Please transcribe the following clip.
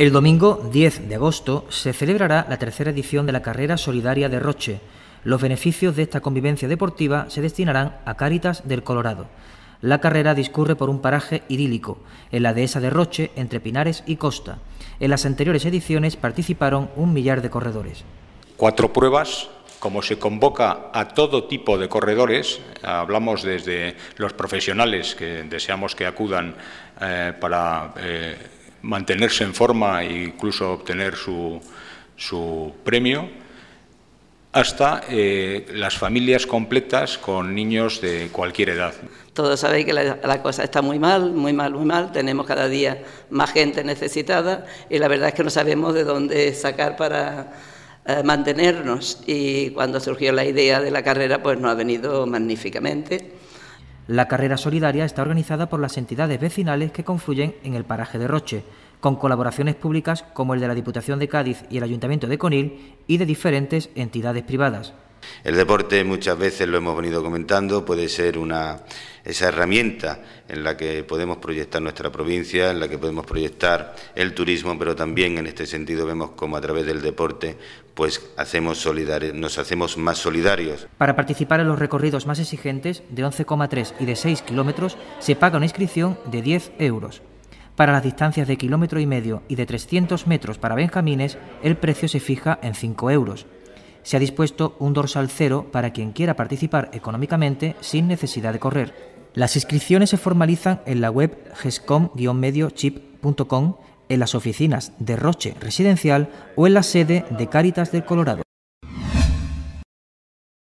El domingo 10 de agosto se celebrará la tercera edición de la carrera solidaria de Roche. Los beneficios de esta convivencia deportiva se destinarán a Cáritas del Colorado. La carrera discurre por un paraje idílico, en la dehesa de Roche, entre Pinares y Costa. En las anteriores ediciones participaron un millar de corredores. Cuatro pruebas, como se convoca a todo tipo de corredores, hablamos desde los profesionales que deseamos que acudan eh, para... Eh, mantenerse en forma e incluso obtener su, su premio, hasta eh, las familias completas con niños de cualquier edad. Todos sabéis que la, cosa está muy mal, muy mal, muy mal. Tenemos cada día más gente necesitada y la verdad es que no sabemos de dónde sacar para eh, mantenernos. Y cuando surgió la idea de la carrera, pues nos ha venido magníficamente. La carrera solidaria está organizada por las entidades vecinales que confluyen en el paraje de Roche, con colaboraciones públicas como el de la Diputación de Cádiz y el Ayuntamiento de Conil y de diferentes entidades privadas. El deporte muchas veces lo hemos venido comentando, puede ser una esa herramienta en la que podemos proyectar nuestra provincia, en la que podemos proyectar el turismo, pero también en este sentido vemos cómo a través del deporte pues hacemos solidarios, nos hacemos más solidarios. Para participar en los recorridos más exigentes de 11,3 y de 6 kilómetros se paga una inscripción de 10 euros. Para las distancias de kilómetro y medio y de 300 metros para benjamines, el precio se fija en 5 euros se ha dispuesto un dorsal cero para quien quiera participar económicamente sin necesidad de correr. Las inscripciones se formalizan en la web gescom-mediochip.com, en las oficinas de Roche Residencial o en la sede de Cáritas del Colorado.